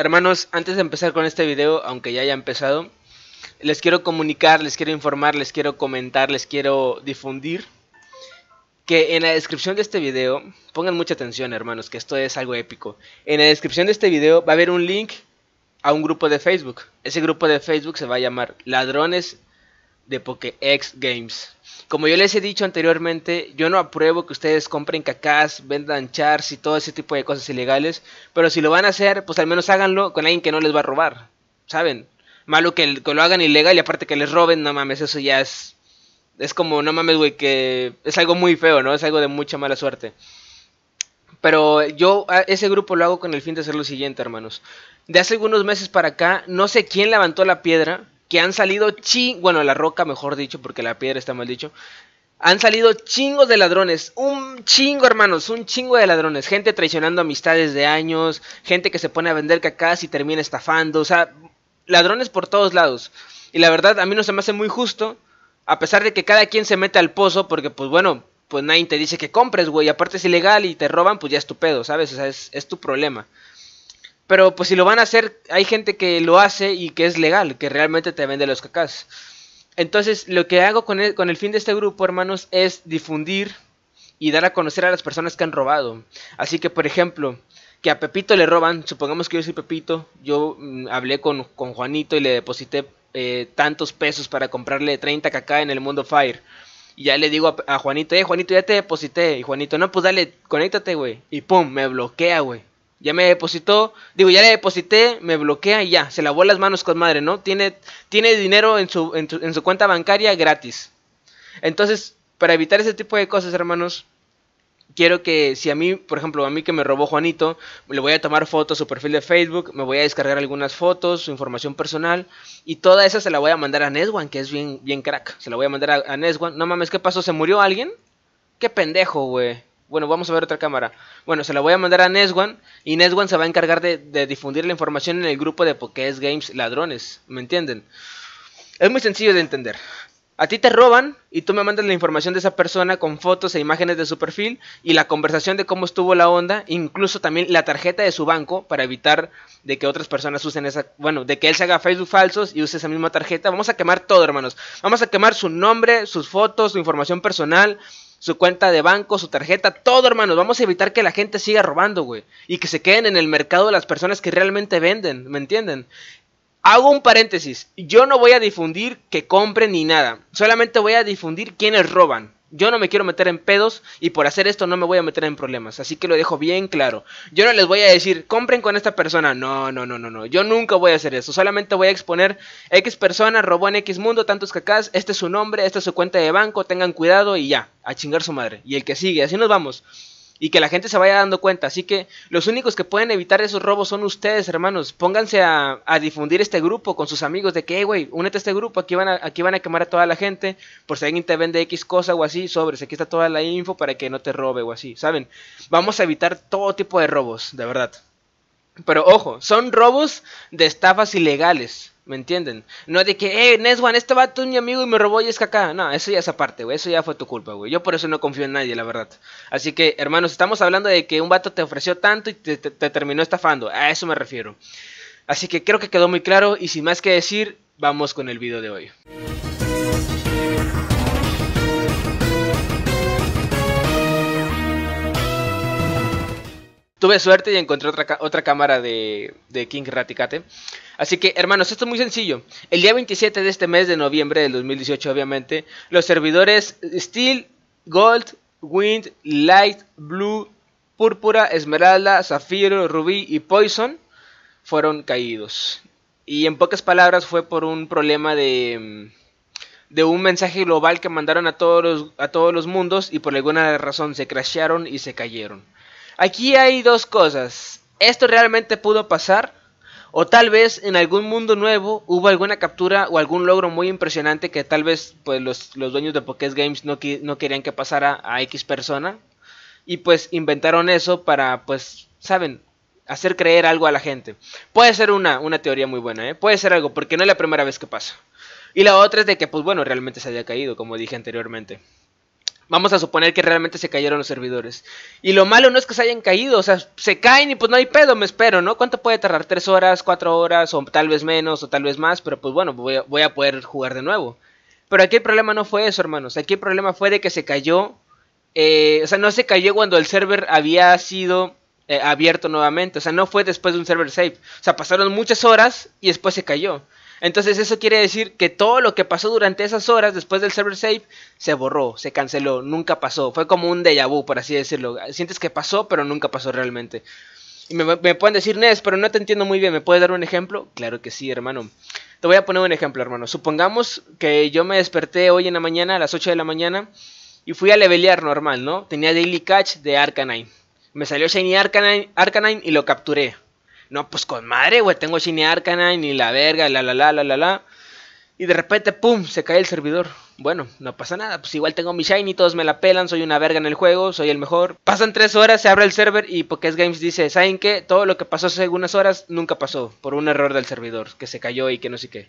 Hermanos, antes de empezar con este video, aunque ya haya empezado, les quiero comunicar, les quiero informar, les quiero comentar, les quiero difundir que en la descripción de este video, pongan mucha atención hermanos, que esto es algo épico. En la descripción de este video va a haber un link a un grupo de Facebook. Ese grupo de Facebook se va a llamar Ladrones de PokéX Games. Como yo les he dicho anteriormente, yo no apruebo que ustedes compren cacas, vendan chars y todo ese tipo de cosas ilegales, pero si lo van a hacer, pues al menos háganlo con alguien que no les va a robar, ¿saben? Malo que, que lo hagan ilegal y aparte que les roben, no mames, eso ya es... Es como, no mames, güey, que es algo muy feo, ¿no? Es algo de mucha mala suerte. Pero yo ese grupo lo hago con el fin de hacer lo siguiente, hermanos. De hace algunos meses para acá, no sé quién levantó la piedra, que han salido ching... Bueno, la roca, mejor dicho, porque la piedra está mal dicho. Han salido chingos de ladrones, un chingo hermanos, un chingo de ladrones, gente traicionando amistades de años, gente que se pone a vender cacas y termina estafando, o sea, ladrones por todos lados. Y la verdad a mí no se me hace muy justo, a pesar de que cada quien se mete al pozo, porque pues bueno, pues nadie te dice que compres, güey, aparte es ilegal y te roban, pues ya es tu pedo, ¿sabes? O sea, es tu problema. Pero pues si lo van a hacer, hay gente que lo hace y que es legal, que realmente te vende los cacas. Entonces, lo que hago con el, con el fin de este grupo, hermanos, es difundir y dar a conocer a las personas que han robado. Así que, por ejemplo, que a Pepito le roban, supongamos que yo soy Pepito, yo mm, hablé con, Juanito y le deposité eh, tantos pesos para comprarle 30 caca en el mundo Fire. Y ya le digo a, a Juanito, eh, Juanito, ya te deposité. Y Juanito, no, pues dale, conéctate, güey. Y pum, me bloquea, güey. Ya me depositó, digo, ya le deposité, me bloquea y ya, se lavó las manos con madre, ¿no? Tiene, tiene dinero en su, en, su cuenta bancaria gratis. Entonces, para evitar ese tipo de cosas, hermanos, quiero que si a mí, por ejemplo, a mí que me robó Juanito, le voy a tomar fotos su perfil de Facebook, me voy a descargar algunas fotos, su información personal y toda esa se la voy a mandar a Neswan, que es bien bien crack. Se la voy a mandar a, a Neswan. No mames, ¿qué pasó? ¿Se murió alguien? Qué pendejo, güey. Bueno, vamos a ver otra cámara. Bueno, se la voy a mandar a Neswan. Y Neswan se va a encargar de, difundir la información en el grupo de Pokés Games Ladrones. ¿Me entienden? Es muy sencillo de entender. A ti te roban y tú me mandas la información de esa persona con fotos e imágenes de su perfil y la conversación de cómo estuvo la onda, incluso también la tarjeta de su banco para evitar de que otras personas usen esa, bueno, de que él se haga Facebook falsos y use esa misma tarjeta. Vamos a quemar todo, hermanos. Vamos a quemar su nombre, sus fotos, su información personal, su cuenta de banco, su tarjeta, todo, hermanos. Vamos a evitar que la gente siga robando, güey. Y que se queden en el mercado de las personas que realmente venden, ¿me entienden? Hago un paréntesis. Yo no voy a difundir que compren ni nada. Solamente voy a difundir quienes roban. Yo no me quiero meter en pedos y por hacer esto no me voy a meter en problemas. Así que lo dejo bien claro. Yo no les voy a decir, compren con esta persona. No, no, no, no, no. Yo nunca voy a hacer eso. Solamente voy a exponer X persona, robó en X mundo, tantos cacas, Este es su nombre, esta es su cuenta de banco. Tengan cuidado y ya. A chingar su madre. Y el que sigue, así nos vamos y que la gente se vaya dando cuenta. Así que los únicos que pueden evitar esos robos son ustedes, hermanos. Pónganse a, difundir este grupo con sus amigos de que, hey, güey, únete a este grupo, aquí van a, aquí van a quemar a toda la gente, por si alguien te vende X cosa o así, sobres, aquí está toda la info para que no te robe o así, ¿saben? Vamos a evitar todo tipo de robos, de verdad. Pero ojo, son robos de estafas ilegales. ¿Me entienden? No de que, eh, Neswan, este vato es mi amigo y me robó y es caca. No, eso ya es aparte, güey. Eso ya fue tu culpa, güey. Yo por eso no confío en nadie, la verdad. Así que, hermanos, estamos hablando de que un vato te ofreció tanto y te, te terminó estafando. A eso me refiero. Así que creo que quedó muy claro y sin más que decir, vamos con el video de hoy. tuve suerte y encontré otra, otra cámara de, King Raticate. Así que, hermanos, esto es muy sencillo. El día 27 de este mes de noviembre del 2018, obviamente, los servidores Steel, Gold, Wind, Light, Blue, Púrpura, Esmeralda, Zafiro, Rubí y Poison fueron caídos. Y en pocas palabras fue por un problema de, un mensaje global que mandaron a todos, los, a todos los mundos y por alguna razón se crashearon y se cayeron. Aquí hay dos cosas. Esto realmente pudo pasar. O tal vez en algún mundo nuevo hubo alguna captura o algún logro muy impresionante que tal vez pues, los, dueños de Pokés Games no, no querían que pasara a X persona. Y pues inventaron eso para, pues, saben, hacer creer algo a la gente. Puede ser una, una teoría muy buena, ¿eh? Puede ser algo, porque no es la primera vez que pasa. Y la otra es de que, pues bueno, realmente se haya caído, como dije anteriormente vamos a suponer que realmente se cayeron los servidores. Y lo malo no es que se hayan caído, o sea, se caen y pues no hay pedo, me espero, ¿no? ¿Cuánto puede tardar? ¿Tres horas, cuatro horas, o tal vez menos, o tal vez más? Pero pues bueno, voy a, poder jugar de nuevo. Pero aquí el problema no fue eso, hermanos. Aquí el problema fue de que se cayó. Eh, o sea, no se cayó cuando el server había sido eh, abierto nuevamente. O sea, no fue después de un server save. O sea, pasaron muchas horas y después se cayó. Entonces eso quiere decir que todo lo que pasó durante esas horas después del server save se borró, se canceló, nunca pasó. Fue como un déjà vu, por así decirlo. Sientes que pasó, pero nunca pasó realmente. Y me, pueden decir, Nes, pero no te entiendo muy bien. ¿Me puedes dar un ejemplo? Claro que sí, hermano. Te voy a poner un ejemplo, hermano. Supongamos que yo me desperté hoy en la mañana, a las 8 de la mañana, y fui a levelear normal, ¿no? Tenía Daily Catch de Arcanine. Me salió Shiny Arcanine y lo capturé. No, pues con madre, güey, tengo Shiny Arcanine y la verga, la la la la la la. Y de repente, pum, se cae el servidor. Bueno, no pasa nada, pues igual tengo mi Shiny, todos me la pelan, soy una verga en el juego, soy el mejor. Pasan tres horas, se abre el server y Pokés Games dice, ¿saben qué? Todo lo que pasó hace unas horas nunca pasó, por un error del servidor, que se cayó y que no sé qué.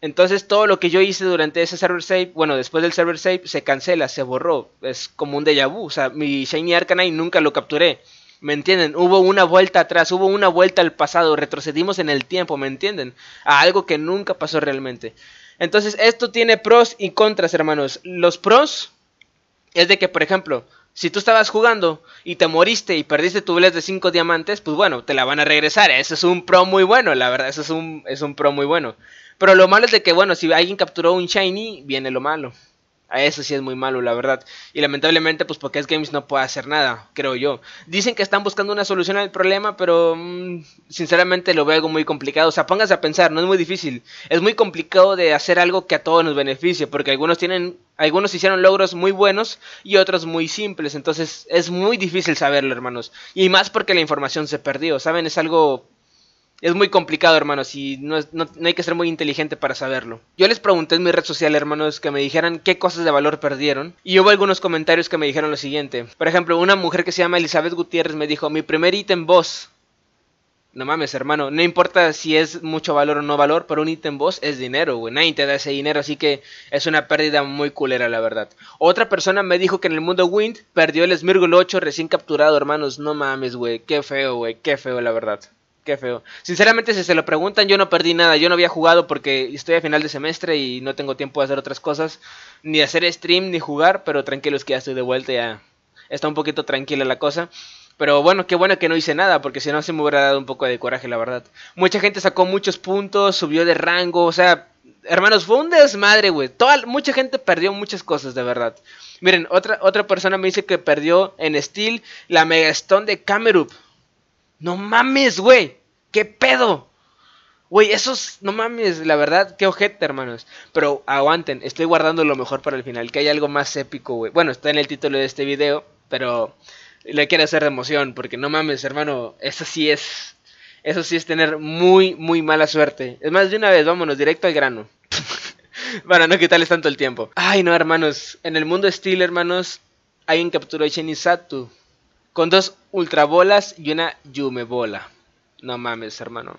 Entonces todo lo que yo hice durante ese server save, bueno, después del server save, se cancela, se borró. Es como un déjà vu. O sea, mi Shiny Arcanine nunca lo capturé. ¿Me entienden? Hubo una vuelta atrás, hubo una vuelta al pasado, retrocedimos en el tiempo, ¿me entienden? A algo que nunca pasó realmente. Entonces, esto tiene pros y contras, hermanos. Los pros es de que, por ejemplo, si tú estabas jugando y te moriste y perdiste tu bless de 5 diamantes, pues bueno, te la van a regresar. Eso es un pro muy bueno, la verdad, eso es un, es un pro muy bueno. Pero lo malo es de que, bueno, si alguien capturó un shiny, viene lo malo. Eso sí es muy malo, la verdad. Y lamentablemente, pues es Games no puede hacer nada, creo yo. Dicen que están buscando una solución al problema, pero mm, sinceramente lo veo algo muy complicado. O sea, póngase a pensar, no es muy difícil. Es muy complicado de hacer algo que a todos nos beneficie, porque algunos tienen, algunos hicieron logros muy buenos y otros muy simples. Entonces es muy difícil saberlo, hermanos. Y más porque la información se perdió, ¿saben? Es algo es muy complicado, hermanos, y no, hay que ser muy inteligente para saberlo. Yo les pregunté en mi red social, hermanos, que me dijeran qué cosas de valor perdieron, y hubo algunos comentarios que me dijeron lo siguiente. Por ejemplo, una mujer que se llama Elizabeth Gutiérrez me dijo, mi primer ítem boss. No mames, hermano, no importa si es mucho valor o no valor, pero un ítem boss es dinero, güey. Nadie te da ese dinero, así que es una pérdida muy culera, la verdad. Otra persona me dijo que en el mundo Wind perdió el Smirgul 8 recién capturado, hermanos. No mames, güey. Qué feo, güey. Qué feo, la verdad. Qué feo. Sinceramente, si se lo preguntan, yo no perdí nada. Yo no había jugado porque estoy a final de semestre y no tengo tiempo de hacer otras cosas, ni hacer stream, ni jugar, pero tranquilos que ya estoy de vuelta, ya está un poquito tranquila la cosa. Pero bueno, qué bueno que no hice nada, porque si no se me hubiera dado un poco de coraje, la verdad. Mucha gente sacó muchos puntos, subió de rango, o sea, hermanos, fue un desmadre, güey. Mucha gente perdió muchas cosas, de verdad. Miren, otra, otra persona me dice que perdió en Steel la Megastone de Camerup. No mames, güey. ¿Qué pedo? Güey, esos, no mames, la verdad, qué ojete, hermanos. Pero aguanten, estoy guardando lo mejor para el final, que hay algo más épico, güey. Bueno, está en el título de este video, pero le quiero hacer emoción, porque no mames, hermano, eso sí es, eso sí es tener muy, muy mala suerte. Es más, de una vez, vámonos, directo al grano. Para no quitarles tanto el tiempo. Ay, no, hermanos, en el mundo Steel, hermanos, hay un capturó a Satu con dos bolas y una yume bola... No mames, hermano.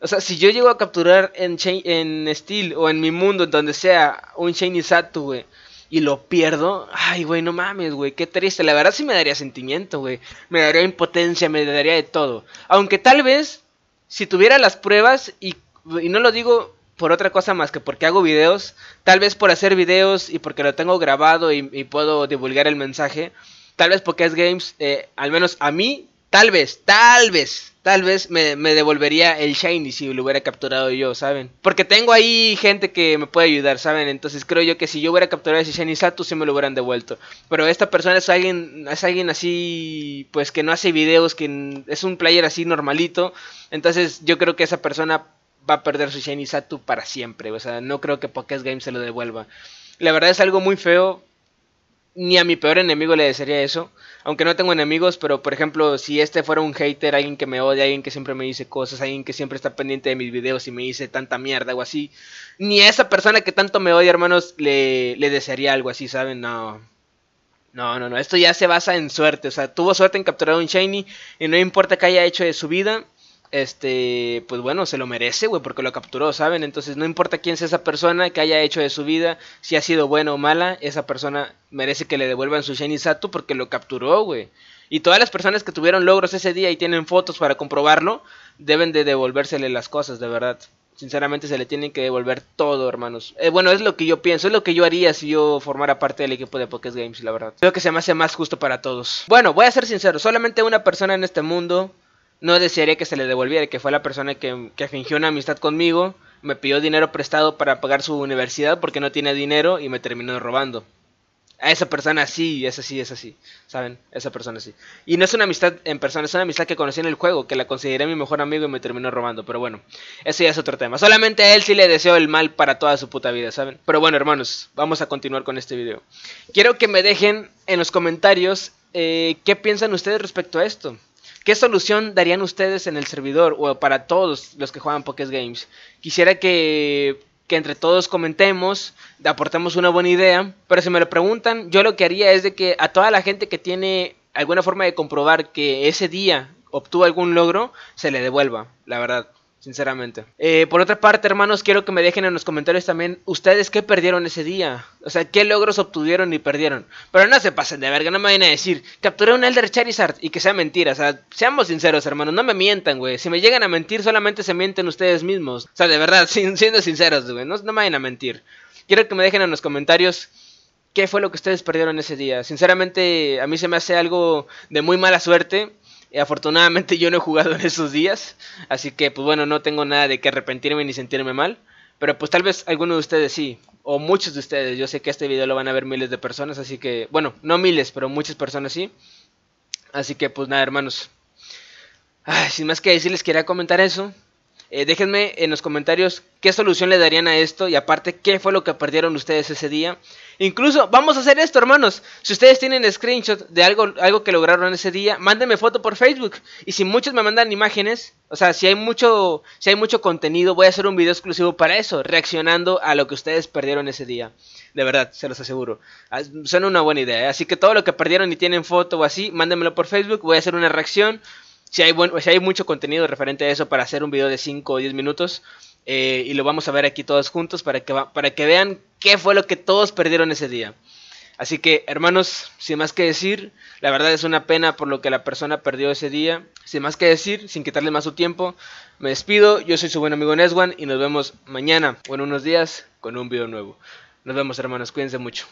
O sea, si yo llego a capturar en, en Steel o en mi mundo, en donde sea, un Shiny Satu, güey, y lo pierdo, ay, güey, no mames, güey, qué triste. La verdad sí me daría sentimiento, güey. Me daría impotencia, me daría de todo. Aunque tal vez, si tuviera las pruebas, y, no lo digo por otra cosa más que porque hago videos, tal vez por hacer videos y porque lo tengo grabado y puedo divulgar el mensaje, Tal vez porque es Games, eh, al menos a mí, tal vez, tal vez, tal vez me, devolvería el Shiny si lo hubiera capturado yo, ¿saben? Porque tengo ahí gente que me puede ayudar, ¿saben? Entonces creo yo que si yo hubiera capturado ese Shiny Satu, sí me lo hubieran devuelto. Pero esta persona es alguien, es alguien así, pues que no hace videos, que es un player así normalito. Entonces yo creo que esa persona va a perder su Shiny Satu para siempre. O sea, no creo que Pokédex Games se lo devuelva. La verdad es algo muy feo, ni a mi peor enemigo le desearía eso. Aunque no tengo enemigos, pero por ejemplo, si este fuera un hater, alguien que me odia, alguien que siempre me dice cosas, alguien que siempre está pendiente de mis videos y me dice tanta mierda o así, ni a esa persona que tanto me odia, hermanos, le, le desearía algo así, ¿saben? No. No, no, no. Esto ya se basa en suerte. O sea, tuvo suerte en capturar un Shiny y no importa qué haya hecho de su vida, este, pues bueno, se lo merece, güey, porque lo capturó, ¿saben? Entonces no importa quién sea esa persona que haya hecho de su vida, si ha sido buena o mala, esa persona merece que le devuelvan su Shiny Satu porque lo capturó, güey. Y todas las personas que tuvieron logros ese día y tienen fotos para comprobarlo, deben de devolvérsele las cosas, de verdad. Sinceramente se le tienen que devolver todo, hermanos. Eh, bueno, es lo que yo pienso, es lo que yo haría si yo formara parte del equipo de Pokés Games, la verdad. Creo que se me hace más justo para todos. Bueno, voy a ser sincero, solamente una persona en este mundo no desearía que se le devolviera, que fue la persona que, fingió una amistad conmigo, me pidió dinero prestado para pagar su universidad porque no tiene dinero y me terminó robando. A esa persona sí, es así, es así, ¿saben? Esa persona sí. Y no es una amistad en persona, es una amistad que conocí en el juego, que la consideré mi mejor amigo y me terminó robando, pero bueno, eso ya es otro tema. Solamente a él sí le deseo el mal para toda su puta vida, ¿saben? Pero bueno, hermanos, vamos a continuar con este video. Quiero que me dejen en los comentarios eh, qué piensan ustedes respecto a esto. ¿Qué solución darían ustedes en el servidor o para todos los que juegan Pokés Games? Quisiera que, que entre todos comentemos, aportemos una buena idea, pero si me lo preguntan, yo lo que haría es de que a toda la gente que tiene alguna forma de comprobar que ese día obtuvo algún logro, se le devuelva, la verdad sinceramente. Eh, por otra parte, hermanos, quiero que me dejen en los comentarios también ustedes qué perdieron ese día. O sea, qué logros obtuvieron y perdieron. Pero no se pasen de verga, no me vayan a decir, capturé un Elder Charizard y que sea mentira. O sea, seamos sinceros, hermanos, no me mientan, güey. Si me llegan a mentir, solamente se mienten ustedes mismos. O sea, de verdad, siendo sinceros, güey, no, no me vayan a mentir. Quiero que me dejen en los comentarios qué fue lo que ustedes perdieron ese día. Sinceramente, a mí se me hace algo de muy mala suerte y eh, afortunadamente yo no he jugado en esos días, así que pues bueno, no tengo nada de que arrepentirme ni sentirme mal. Pero pues tal vez alguno de ustedes sí, o muchos de ustedes. Yo sé que este video lo van a ver miles de personas, así que, bueno, no miles, pero muchas personas sí. Así que pues nada, hermanos. sin más que decirles les quería comentar eso. Eh, déjenme en los comentarios qué solución le darían a esto y aparte qué fue lo que perdieron ustedes ese día. Incluso vamos a hacer esto, hermanos. Si ustedes tienen screenshot de algo, algo que lograron ese día, mándenme foto por Facebook. Y si muchos me mandan imágenes, o sea, si hay mucho, si hay mucho contenido, voy a hacer un video exclusivo para eso, reaccionando a lo que ustedes perdieron ese día. De verdad, se los aseguro. Ah, Son una buena idea. ¿eh? Así que todo lo que perdieron y tienen foto o así, mándenmelo por Facebook. Voy a hacer una reacción si hay, si hay mucho contenido referente a eso para hacer un video de 5 o 10 minutos. Eh, y lo vamos a ver aquí todos juntos para que, para que vean qué fue lo que todos perdieron ese día. Así que, hermanos, sin más que decir, la verdad es una pena por lo que la persona perdió ese día. Sin más que decir, sin quitarle más su tiempo, me despido. Yo soy su buen amigo Neswan y nos vemos mañana o en unos días con un video nuevo. Nos vemos, hermanos. Cuídense mucho.